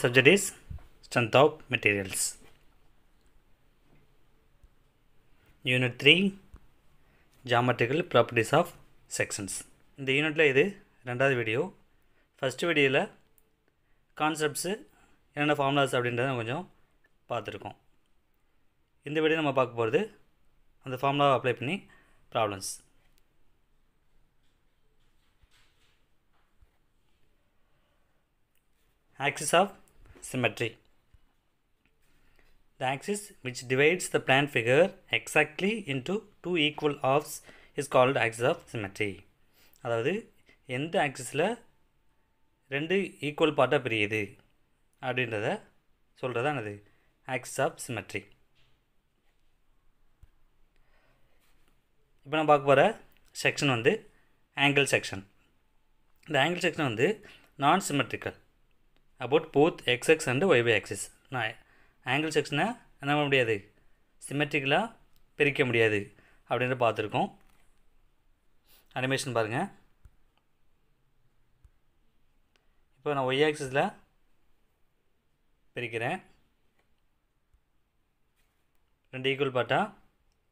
today's subject is Strength of Materials. Unit 3 Geometrical Properties of Sections இந்த unitல இது இரண்டாது வீடியோ first வீடியோவில் concepts என்ன ஃபார்முலாஸ் அப்படின்றத கொஞ்சம் பார்த்திருக்கும் இந்த வீடியோ நம்ம பார்க்க போகிறது அந்த formula அப்ளை பண்ணி problems axis of symmetry. The axis which divides the plant figure exactly into two equal halves is called axis of symmetry. அதாவது எந்த ஆக்சிஸில் ரெண்டு ஈக்குவல் பார்ட்டாக பிரியுது அப்படின்றத சொல்கிறது தான் அது ஆக்சிஸ் ஆஃப் சிமெட்ரி இப்போ நான் பார்க்க போகிற செக்ஷன் வந்து ஆங்கிள் செக்ஷன் இந்த ஆங்கிள் செக்ஷன் வந்து non symmetrical about both X X and Y Y axis நான் ஆங்கிள் செக்ஷனை என்ன பண்ண முடியாது சிமெட்ரிக்கலாக பிரிக்க முடியாது அப்படின்ட்டு பார்த்துருக்கோம் அனிமேஷன் பாருங்கள் இப்போ நான் ஒய் ஆக்சிஸில் பிரிக்கிறேன் ரெண்டு ஈக்குவல் பார்ட்டாக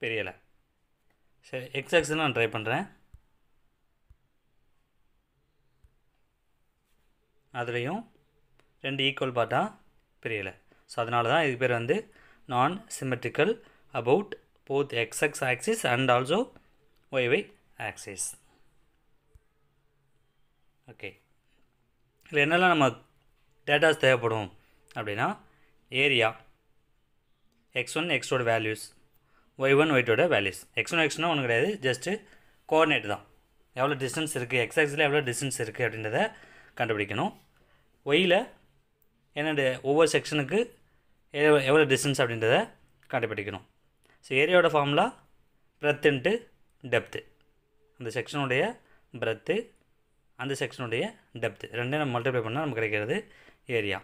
பிரியலை சரி எக்ஸ் ஆக்சிஸில் நான் ட்ரை பண்ணுறேன் அதுலேயும் ரெண்டு ஈக்குவல் பார்ட்டாக தான் பிரியலை ஸோ அதனால தான் இது பேர் வந்து non symmetrical about both X X axis and also Y Y axis okay இதில் என்னெல்லாம் நம்ம டேட்டாஸ் தேவைப்படும் அப்படின்னா ஏரியா எக்ஸ் ஒன் எக்ஸோட வேல்யூஸ் ஒய் ஒன் ஒய்டோட வேல்யூஸ் எக்ஸ் ஒன் எக்ஸ்னா ஒன்று கிடையாது ஜஸ்ட்டு கோஆர்டினேட் தான் எவ்வளோ டிஸ்டன்ஸ் இருக்குது எக்ஸ் எக்ஸில் எவ்வளோ டிஸ்டன்ஸ் இருக்குது அப்படின்றத கண்டுபிடிக்கணும் ஒயில் என்னென்ன ஒவ்வொரு செக்ஷனுக்கு எவ்வளோ எவ்வளோ டிஸ்டன்ஸ் அப்படின்றத கண்டுபிடிக்கணும் ஸோ ஏரியாவோட ஃபார்முலா பிரெத் டெப்த்து அந்த செக்ஷனுடைய பிரெத்து அந்த செக்ஷனுடைய டெப்த்து ரெண்டையும் நம்ம மல்டிப்ளை பண்ணால் நமக்கு கிடைக்கிறது ஏரியா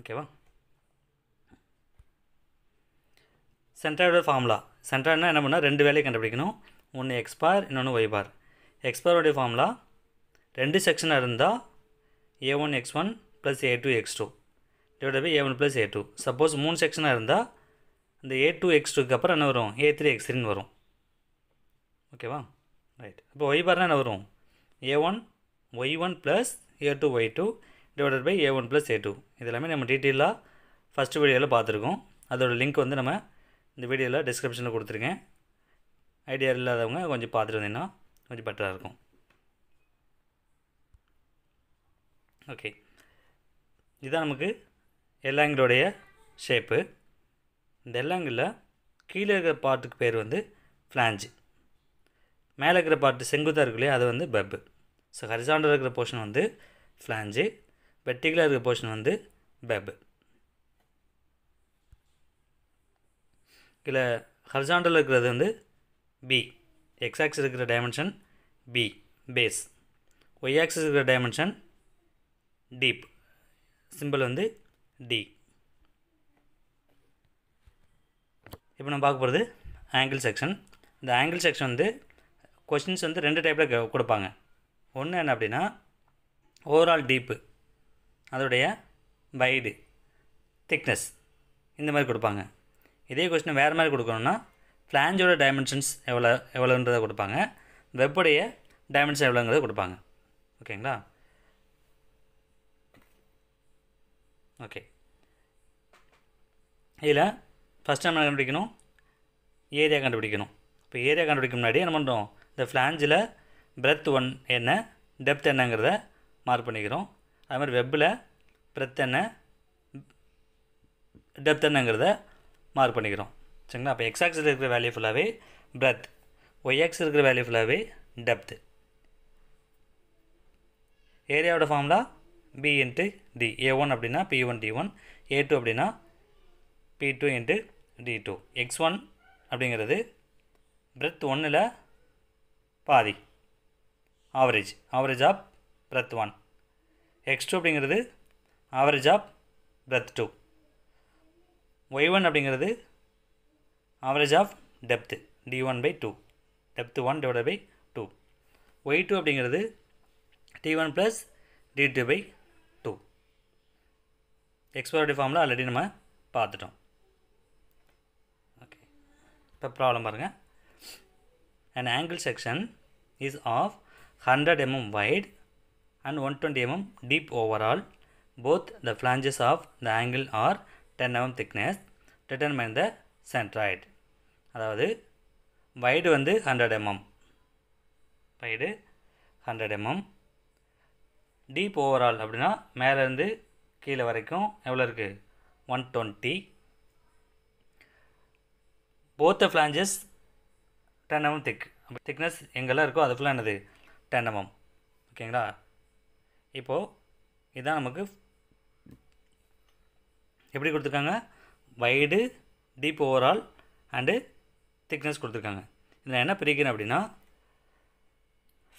ஓகேவா சென்ட்ராய்டோட ஃபார்முலா சென்ட்ராய்டுனா என்ன பண்ணால் ரெண்டு வேலையை கண்டுபிடிக்கணும் ஒன்று எக்ஸ்பயர் இன்னொன்று ஒய்பார் பார் ஃபார்முலா ரெண்டு செக்ஷனாக இருந்தால் A one X one plus A two X two divide by A one plus A two suppose மூணு செக்ஷனாக இருந்தால் அந்த ஏ டூ எக்ஸ் டூக்கு அப்புறம் என்ன வரும் ஏ த்ரீ எக்ஸ் த்ரீன்னு வரும் ஓகேவா ரைட் இப்போ ஒய் பார்னா என்ன வரும் A one Y one plus A two Y two divided by A one plus A two இது எல்லாமே நம்ம டீட்டெயிலாக ஃபஸ்ட்டு வீடியோவில் பார்த்துருக்கோம் அதோட லிங்க் வந்து நம்ம இந்த வீடியோவில் டிஸ்கிரிப்ஷனில் கொடுத்துருக்கேன் ஐடியா இல்லாதவங்க கொஞ்சம் பார்த்துட்டு வந்தீங்கன்னா கொஞ்சம் பெட்டராக இருக்கும் ஓகே இதுதான் நமக்கு எல்லாங்கிலோடைய ஷேப்பு இந்த எல்லாங்கில் கீழே இருக்கிற பார்ட்டுக்கு பேர் வந்து ஃப்ளாஞ்சு மேலே இருக்கிற பார்ட்டு செங்குத்தாக இருக்கு இல்லையா அது வந்து பப்பு ஸோ ஹரிசாண்டல் இருக்கிற போர்ஷன் வந்து ஃப்ளாஞ்சு வெர்டிகலாக இருக்கிற போர்ஷன் வந்து பெப் இதில் ஹரிசாண்டல் இருக்கிறது வந்து பி எக்ஸாக்ஸ் இருக்கிற dimension B base Y axis இருக்கிற டைமென்ஷன் டீப் சிம்பிள் வந்து டி இப்போ நம்ம பார்க்க போகிறது ஆங்கிள் செக்ஷன் இந்த ஆங்கிள் செக்ஷன் வந்து கொஷின்ஸ் வந்து ரெண்டு டைப்பில் கொடுப்பாங்க ஒன்று என்ன அப்படின்னா ஓவரால் டீப்பு அதோடைய வைடு திக்னஸ் இந்த மாதிரி கொடுப்பாங்க இதே கொஸ்டின் வேறு மாதிரி கொடுக்கணும்னா ஃப்ளான்ஜோட டைமென்ஷன்ஸ் எவ்வளோ எவ்வளோன்றதை கொடுப்பாங்க வெப்புடைய டைமென்ஷன் எவ்வளோங்கிறத கொடுப்பாங்க ஓகேங்களா ஓகே இதில் ஃபஸ்ட் நம்ம கண்டுபிடிக்கணும் ஏரியா கண்டுபிடிக்கணும் இப்போ ஏரியா கண்டுபிடிக்க முன்னாடி என்ன பண்ணுறோம் இந்த ஃப்ளாஞ்சில் பிரெத் ஒன் என்ன டெப்த் என்னங்கிறத மார்க் பண்ணிக்கிறோம் அது மாதிரி வெப்பில் பிரெத் என்ன டெப்த் என்னங்கிறத மார்க் பண்ணிக்கிறோம் சரிங்களா அப்போ எக்ஸ் இருக்கிற வேல்யூ ஃபுல்லாகவே பிரெத் ஒய் இருக்கிற வேல்யூ ஃபுல்லாகவே டெப்த்து ஏரியாவோட ஃபார்ம்லாம் B into D A one அப்படின்னா B one D one A two அப்படின்னா B D two X one அப்படிங்கிறது breadth ஒன்னில் பாதி average average of breadth one X2 அப்படிங்கிறது average of breadth two Y one அப்படிங்கிறது average of depth. D one by two 1 one by by two Y two அப்படிங்கிறது D one plus D two by எக்ஸ்போரேட்டி ஃபார்மில் already நம்ம பார்த்துட்டோம் okay இப்போ problem பாருங்கள் and angle section is of hundred mm wide and one twenty mm deep overall both the flanges of the angle are ten mm thickness மைன் the centroid அதாவது wide வந்து hundred mm wide hundred mm deep overall அப்படின்னா மேலேருந்து கீழே வரைக்கும் எவ்வளோ இருக்குது one twenty both flanges ten thick thickness எங்கெல்லாம் இருக்கோ அது ஃபுல்லாக என்னது டென் ஓகேங்களா இப்போது இதுதான் நமக்கு எப்படி கொடுத்துருக்காங்க wide deep overall and thickness கொடுத்துருக்காங்க இதில் என்ன பிரிக்கிறேன் அப்படின்னா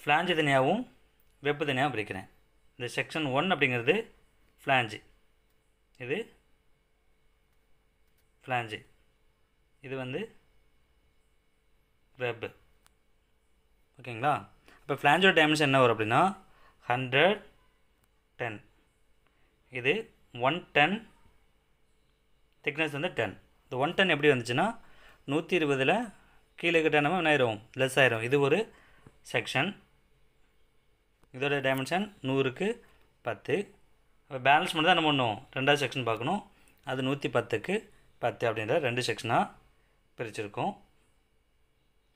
ஃப்ளான்ஜ் தனியாகவும் வெப்பு தனியாகவும் பிரிக்கிறேன் இந்த செக்ஷன் ஒன் அப்படிங்கிறது ஃப்ளாஞ்சு இது ஃப்ளாஞ்சு இது வந்து வெப்பு ஓகேங்களா இப்போ ஃப்ளாஞ்சோட டைமென்ஷன் என்ன வரும் அப்படின்னா ஹண்ட்ரட் டென் இது ஒன் டென் திக்னஸ் வந்து டென் இந்த ஒன் டென் எப்படி வந்துச்சுன்னா நூற்றி இருபதில் கீழே கிட்ட நம்ம என்ன லெஸ் ஆயிரும் இது ஒரு செக்ஷன் இதோட டைமென்ஷன் நூறுக்கு பத்து பேலன்ஸ் மட்டும் தான் என்ன பண்ணணும் ரெண்டாவது செக்ஷன் பார்க்கணும் அது நூற்றி பத்துக்கு பத்து அப்படின்ற ரெண்டு செக்ஷனாக பிரிச்சிருக்கோம்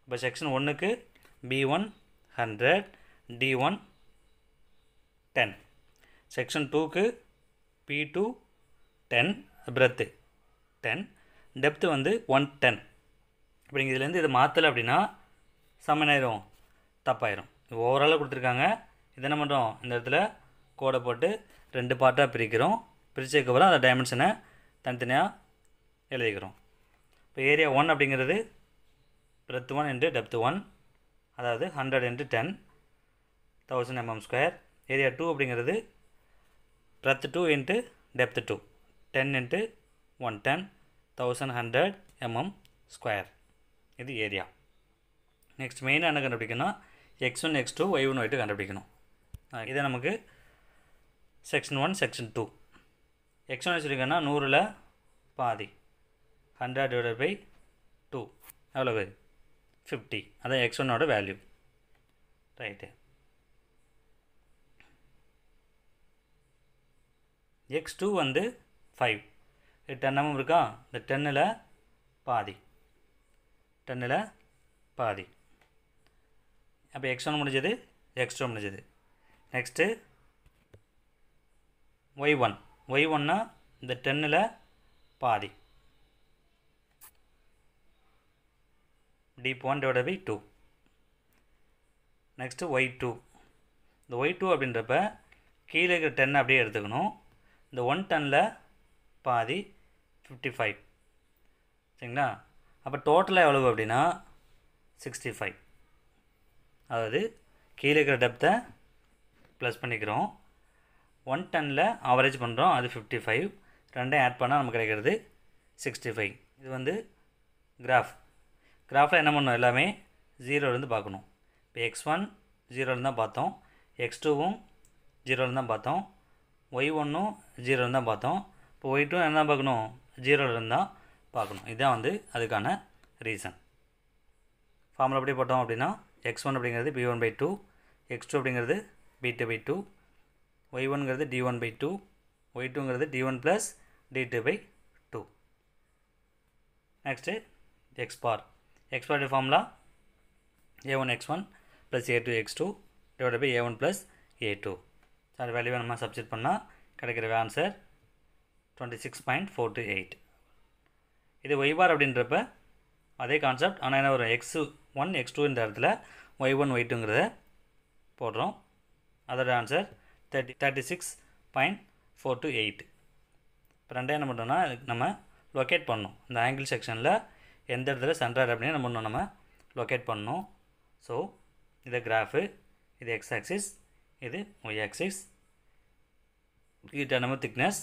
இப்போ செக்ஷன் ஒன்றுக்கு B one hundred D one ten section டூக்கு B two ten breadth ten depth வந்து ஒன் டென் நீங்கள் இதுலேருந்து இதை மாற்றலை அப்படின்னா சமனாயிரும் தப்பாயிரும் ஓவராலாக கொடுத்துருக்காங்க இது என்ன பண்ணுறோம் இந்த இடத்துல கோடை போட்டு ரெண்டு பார்ட்டாக பிரிக்கிறோம் பிரித்ததுக்கப்புறம் அந்த டைமென்ஷனை தனித்தனியாக எழுதிக்கிறோம் இப்போ ஏரியா ஒன் அப்படிங்கிறது breadth one into depth one அதாவது hundred into ten thousand mm square area two அப்படிங்கிறது breadth two into depth two ten into one ten thousand hundred mm square இது ஏரியா நெக்ஸ்ட் மெயினாக என்ன கண்டுபிடிக்கணும் X one X two Y one Y two கண்டுபிடிக்கணும் இதை நமக்கு section one section two X X one வச்சுருக்கேன்னா நூறில் பாதி ஹண்ட்ரட் டிவைடட் பை டூ எவ்வளவு ஃபிஃப்டி அதான் எக்ஸ் ஒன்னோட வேல்யூ ரைட்டு எக்ஸ் டூ வந்து ஃபைவ் டென்னமும் இருக்கா இந்த டென்னில் பாதி டென்னில் பாதி அப்போ எக்ஸ் ஒன் முடிஞ்சது எக்ஸ் டூ முடிஞ்சது நெக்ஸ்ட்டு ஒய் ஒன் ஒய் ஒன்னா இந்த டென்னில் பாதி D one divide by two next Y two இந்த ஒய் டூ அப்படின்றப்ப கீழே இருக்கிற டென் அப்படியே எடுத்துக்கணும் இந்த ஒன் டெனில் பாதி ஃபிஃப்டி ஃபைவ் சரிங்களா அப்போ டோட்டலாக எவ்வளவு அப்படின்னா சிக்ஸ்டி ஃபைவ் அதாவது கீழே இருக்கிற டெப்த்தை ப்ளஸ் பண்ணிக்கிறோம் ஒன் டனில் ஆவரேஜ் பண்ணுறோம் அது ஃபிஃப்டி ஃபைவ் ரெண்டையும் ஆட் பண்ணால் நமக்கு கிடைக்கிறது சிக்ஸ்டி ஃபைவ் இது வந்து கிராஃப் கிராஃபில் என்ன பண்ணணும் எல்லாமே ஜீரோலேருந்து பார்க்கணும் இப்போ எக்ஸ் ஒன் ஜீரோலேருந்து தான் பார்த்தோம் எக்ஸ் டூவும் ஜீரோலேருந்து தான் பார்த்தோம் ஒய் ஒன்றும் ஜீரோலேருந்து தான் பார்த்தோம் இப்போ ஒய் டூ என்ன தான் பார்க்கணும் ஜீரோலேருந்து தான் பார்க்கணும் இதுதான் வந்து அதுக்கான ரீசன் ஃபார்மில் எப்படி போட்டோம் அப்படின்னா எக்ஸ் ஒன் அப்படிங்கிறது B one by two X two அப்படிங்கிறது B two by two Y ஒன்ங்கிறது D one by two Y d1 D one plus D two by two next X bar X bar formula A one X one plus A two X two divide by A one plus A two sir subject பண்ணால் கிடைக்கிற twenty six point four two eight இது Y bar அப்படின்றப்ப அதே concept ஆனால் என்ன வரும் X one X அருத்தில, இடத்துல Y one போட்டும். டூங்கிறத போடுறோம் அதோட thirty thirty six point four two eight இப்போ ரெண்டே என்ன பண்ணோம்னா நம்ம லொக்கேட் பண்ணணும் இந்த ஆங்கிள் செக்ஷனில் எந்த இடத்துல சென்டர் அப்படின்னு நம்ம பண்ணணும் நம்ம லொக்கேட் பண்ணணும் ஸோ இது கிராஃபு இது எக்ஸ் ஆக்சிஸ் இது ஒய் ஆக்சிஸ் இது நம்ம திக்னஸ்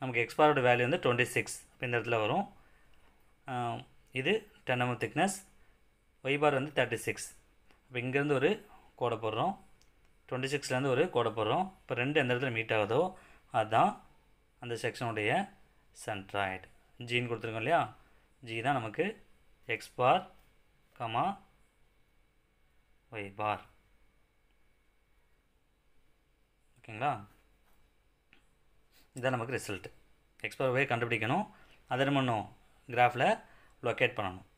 நமக்கு எக்ஸ்பாரோட வேல்யூ வந்து டுவெண்ட்டி சிக்ஸ் அப்போ இந்த இடத்துல வரும் இது ten mm thickness Y bar வந்து தேர்ட்டி சிக்ஸ் அப்போ இங்கேருந்து ஒரு கோடை போடுறோம் டுவெண்ட்டி சிக்ஸ்லேருந்து ஒரு கோடை போடுறோம் இப்போ ரெண்டு எந்த இடத்துல மீட் ஆகுதோ அதுதான் அந்த செக்ஷனுடைய சென்ட்ராய்டு ஜீன் கொடுத்துருக்கோம் இல்லையா ஜி தான் நமக்கு X bar comma Y bar ஓகேங்களா இதுதான் நமக்கு ரிசல்ட் எக்ஸ் பார் ஒய் கண்டுபிடிக்கணும் அதை என்ன பண்ணணும் கிராஃபில் லொக்கேட் பண்ணணும்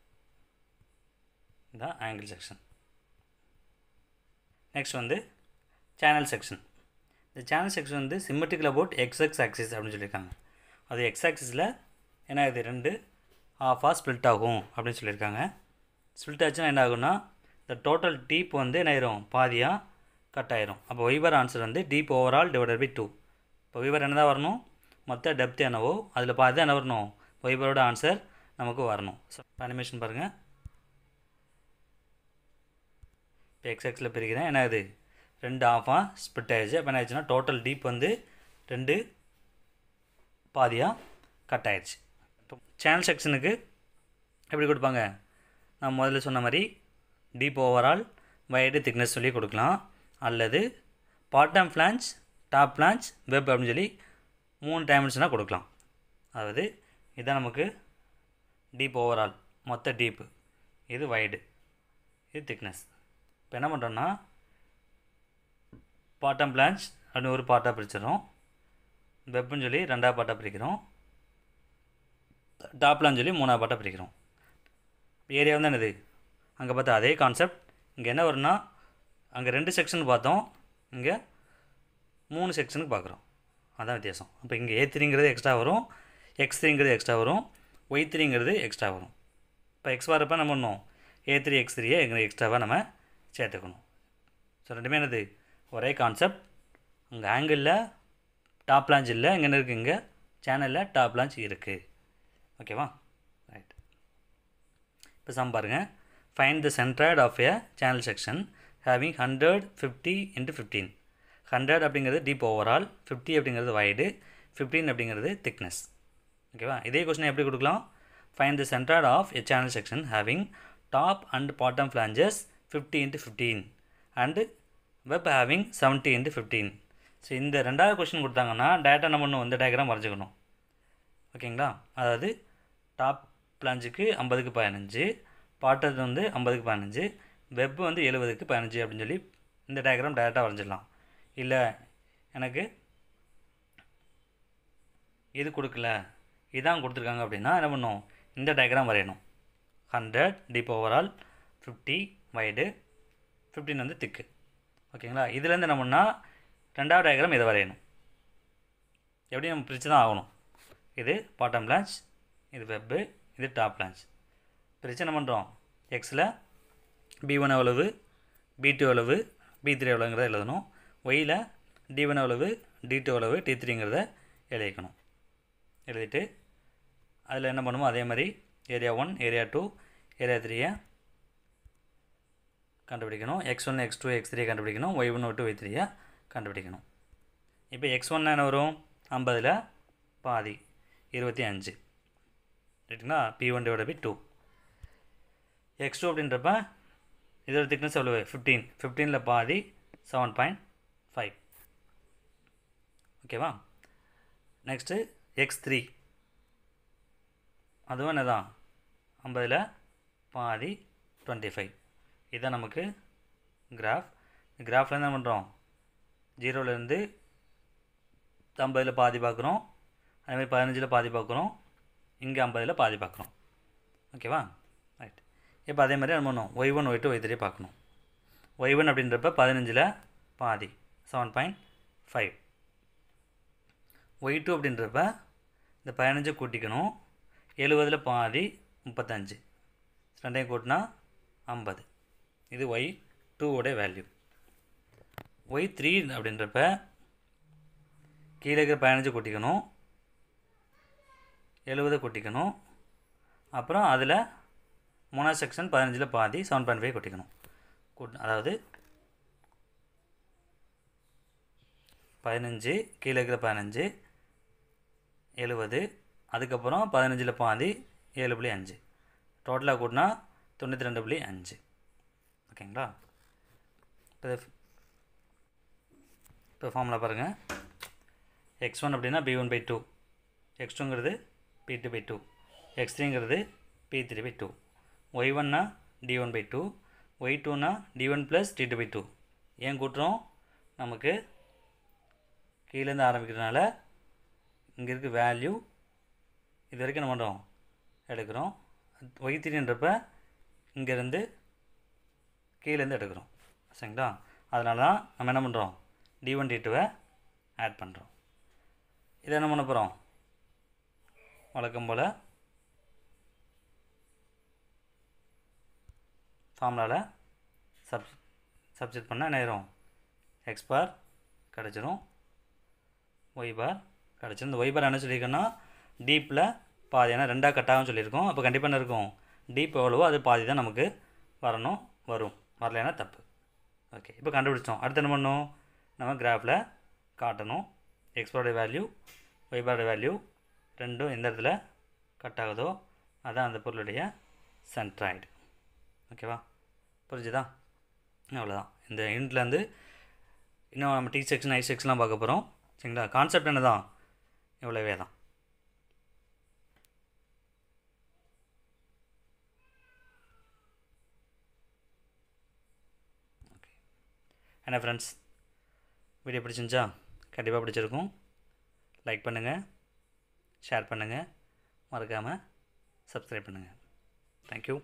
இதுதான் ஆங்கிள் செக்ஷன் நெக்ஸ்ட் வந்து சேனல் செக்ஷன் இந்த சேனல் செக்ஷன் வந்து symmetrical about X X axis அப்படின்னு சொல்லியிருக்காங்க அது எக்ஸ் ஆக்சிஸில் ஏன்னா இது ரெண்டு ஆஃபாக ஸ்ப்ளிட் ஆகும் அப்படின்னு சொல்லியிருக்காங்க ஸ்ப்ளிட் ஆச்சுன்னா என்ன ஆகும்னா இந்த டோட்டல் டீப் வந்து என்ன ஆயிரும் பாதியாக கட் ஆயிரும் அப்போ ஒய்வர் ஆன்சர் வந்து deep overall divided by two இப்போ ஒய்வர் என்ன தான் வரணும் மொத்த டெப்த் என்னவோ அதில் பாதி தான் என்ன வரணும் வைபரோட ஆன்சர் நமக்கு வரணும் ஸோ அனிமேஷன் பாருங்கள் இப்போ எக்ஸ்எக்ஸில் பிரிக்கிறேன் என்ன ஆகுது ரெண்டு ஆஃபாக ஸ்ப்ளிட் ஆகிடுச்சு அப்போ என்ன ஆயிடுச்சுன்னா டோட்டல் டீப் வந்து ரெண்டு பாதியாக கட் ஆகிடுச்சு சேனல் செக்ஷனுக்கு எப்படி கொடுப்பாங்க நான் முதல்ல சொன்ன மாதிரி டீப் ஓவரால் வயடு திக்னஸ் சொல்லி கொடுக்கலாம் அல்லது bottom flange top flange web அப்படின்னு சொல்லி மூணு டைமென்ஷனாக கொடுக்கலாம் அதாவது இதுதான் நமக்கு டீப் ஓவரால் மொத்த டீப்பு இது வைடு இது திக்னஸ் இப்போ என்ன பண்ணுறோன்னா பாட்டம் பிளான்ச் அப்படின்னு ஒரு பாட்டாக பிரிச்சிடறோம் வெப்புன்னு சொல்லி ரெண்டாவது பாட்டாக பிரிக்கிறோம் டாப்லான்னு சொல்லி மூணாவது பாட்டாக பிரிக்கிறோம் ஏரியா தான் என்னது அங்கே பார்த்தா அதே கான்செப்ட் இங்கே என்ன வரும்னா அங்கே ரெண்டு செக்ஷன் பார்த்தோம் இங்கே மூணு செக்ஷனுக்கு பார்க்குறோம் அதான் வித்தியாசம் அப்போ இங்கே ஏ த்ரீங்கிறது எக்ஸ்ட்ரா வரும் எக்ஸ் த்ரீங்கிறது எக்ஸ்ட்ரா வரும் ஒய் த்ரீங்கிறது எக்ஸ்ட்ரா வரும் இப்போ எக்ஸ் வரப்போ நம்ம ஒன்றும் ஏ த்ரீ எக்ஸ் த்ரீயை எங்கே எக்ஸ்ட்ராவாக நம்ம சேர்த்துக்கணும் ஸோ ரெண்டுமே என்னது ஒரே கான்செப்ட் உங்கள் ஆங்கிளில் டாப் லான்ச் இல்லை எங்கே இருக்குது இங்கே சேனலில் டாப் லான்ச் இருக்குது ஓகேவா ரைட் இப்போ சம் பாருங்கள் fine the centroid of a channel section having hundred fifty into fifteen hundred அப்படிங்கிறது டீப் ஓவரால் ஃபிஃப்டி அப்படிங்கிறது வைடு ஃபிஃப்டீன் அப்படிங்கிறது திக்னஸ் ஓகேவா இதே கொஸ்டின் எப்படி கொடுக்கலாம் fine the centroid of a channel section having top and bottom flanges fifty into fifteen and web having seventy into fifteen so இந்த ரெண்டாவது question கொடுத்தாங்கன்னா டேட்டா நம்ம ஒன்று வந்து டயக்ராம் வரைஞ்சிக்கணும் ஓகேங்களா அதாவது டாப் பிளாஞ்சுக்கு ஐம்பதுக்கு பதினஞ்சு பாட்டது வந்து ஐம்பதுக்கு பதினஞ்சு வெப் வந்து எழுபதுக்கு பதினஞ்சு அப்படின்னு சொல்லி இந்த டயக்ராம் டேரெக்டாக வரைஞ்சிடலாம் இல்லை எனக்கு இது கொடுக்கல இதான் கொடுத்துருக்காங்க அப்படின்னா என்ன பண்ணும் இந்த டயக்ராம் வரையணும் hundred deep overall fifty wide fifteen வந்து திக்கு ஓகேங்களா இதுலேருந்து என்னமுன்னா ரெண்டாவது டயக்ராம் இதை வரையணும் எப்படி நம்ம பிரித்து தான் ஆகணும் இது பாட்டம் பிளான்ச் இது வெப்பு இது டாப் பிளான்ச் பிரித்து என்ன பண்ணுறோம் எக்ஸில் பி ஒன் எவ்வளவு பி டூ எவ்வளவு பி த்ரீ எவ்வளோங்கிறத எழுதணும் ஒயில் டி ஒன் எவ்வளவு டி டூ எவ்வளவு டி த்ரீங்கிறத எழுதிக்கணும் எழுதிட்டு அதில் என்ன பண்ணுமோ அதே மாதிரி area one area two area த்ரீயை கண்டுபிடிக்கணும் X one X two X three கண்டுபிடிக்கணும் ஒய் ஒன் ஒய் கண்டுபிடிக்கணும் இப்போ எக்ஸ் ஒன் என்ன வரும் ஐம்பதில் பாதி இருபத்தி அஞ்சு ரைட்டுங்களா B one divide by two X two அப்படின்றப்ப இதோட திக்னஸ் எவ்வளவு ஃபிஃப்டீன் ஃபிஃப்டீனில் பாதி செவன் பாயிண்ட் ஃபைவ் ஓகேவா நெக்ஸ்ட்டு எக்ஸ் த்ரீ அதுவும் என்னதான் ஐம்பதில் பாதி டுவெண்ட்டி ஃபைவ் இதுதான் நமக்கு கிராஃப் கிராஃபில் என்ன பண்ணுறோம் ஜீரோலேருந்து ஐம்பதில் பாதி பார்க்குறோம் அதேமாதிரி பதினஞ்சில் பாதி பார்க்குறோம் இங்கே ஐம்பதில் பாதி பார்க்குறோம் ஓகேவா ரைட் இப்போ அதே மாதிரி நம்ம பண்ணுவோம் Y one Y two Y three பார்க்கணும் ஒய் ஒன் அப்படின்றப்ப பதினஞ்சில் பாதி seven point five Y two அப்படின்றப்ப இந்த பதினஞ்சு கூட்டிக்கணும் எழுபதில் பாதி முப்பத்தஞ்சு ரெண்டையும் கூட்டினா ஐம்பது இது ஒய் டூவோடைய வேல்யூ ஒய் த்ரீ அப்படின்றப்ப கீழே இருக்கிற பதினஞ்சு கொட்டிக்கணும் எழுபதை கொட்டிக்கணும் அப்புறம் அதில் மூணாவது செக்ஷன் பதினஞ்சில் பாதி செவன் பாயிண்ட் ஃபைவ் கொட்டிக்கணும் கூட் அதாவது பதினஞ்சு கீழே இருக்கிற பதினஞ்சு எழுபது அதுக்கப்புறம் பதினஞ்சில் பாதி ஏழு புள்ளி அஞ்சு டோட்டலாக கூட்டினா தொண்ணூற்றி ரெண்டு புள்ளி அஞ்சு ஓகேங்களா இப்போ இப்போ ஃபார்முலா பாருங்கள் எக்ஸ் ஒன் அப்படின்னா B one by two X டூங்கிறது B two by two X த்ரீங்கிறது B three by two Y ஒன்னா D one by two Y டூனா D one plus D two by two ஏன் கூட்டுறோம் நமக்கு கீழேருந்து ஆரம்பிக்கிறதுனால இங்கே இருக்க வேல்யூ இது வரைக்கும் என்ன பண்ணுறோம் எடுக்கிறோம் ஒய் த்ரீன்றப்ப இங்கேருந்து கீழேருந்து எடுக்கிறோம் சரிங்களா அதனால தான் நம்ம என்ன பண்ணுறோம் டி ஒன் டி டூவை ஆட் பண்ணுறோம் இதை என்ன பண்ண போகிறோம் வழக்கம் போல் ஃபார்முலாவில் சப் சப்ஜெக்ட் பண்ணால் என்ன எக்ஸ் பார் கிடச்சிரும் ஒய் பார் கிடச்சிரும் இந்த ஒய் பார் என்ன சொல்லியிருக்கேன்னா டீப்பில் பாதி ஏன்னா ரெண்டாக கட்டாகவும் சொல்லியிருக்கோம் அப்போ கண்டிப்பாக என்ன இருக்கும் டீப் எவ்வளவோ அது பாதி தான் நமக்கு வரணும் வரும் வரலைன்னா தப்பு ஓகே இப்போ கண்டுபிடிச்சோம் அடுத்து என்ன பண்ணும் நம்ம கிராஃபில் காட்டணும் எக்ஸ்போர்டு வேல்யூ ஒய்பார்டு வேல்யூ ரெண்டும் எந்த இடத்துல கட் ஆகுதோ அதுதான் அந்த பொருளுடைய சென்ட்ராய்டு ஓகேவா புரிஞ்சுதா அவ்வளோதான் இந்த யூனிட்லேருந்து இன்னும் நம்ம டி செக்ஷன் ஐ செக்ஷன்லாம் பார்க்க போகிறோம் சரிங்களா கான்செப்ட் என்ன தான் இவ்வளோவே தான் என்ன ஃப்ரெண்ட்ஸ் வீடியோ பிடிச்சிருந்துச்சா கண்டிப்பாக பிடிச்சிருக்கும் லைக் பண்ணுங்கள் ஷேர் பண்ணுங்கள் மறக்காமல் சப்ஸ்கிரைப் பண்ணுங்கள் தேங்க்யூ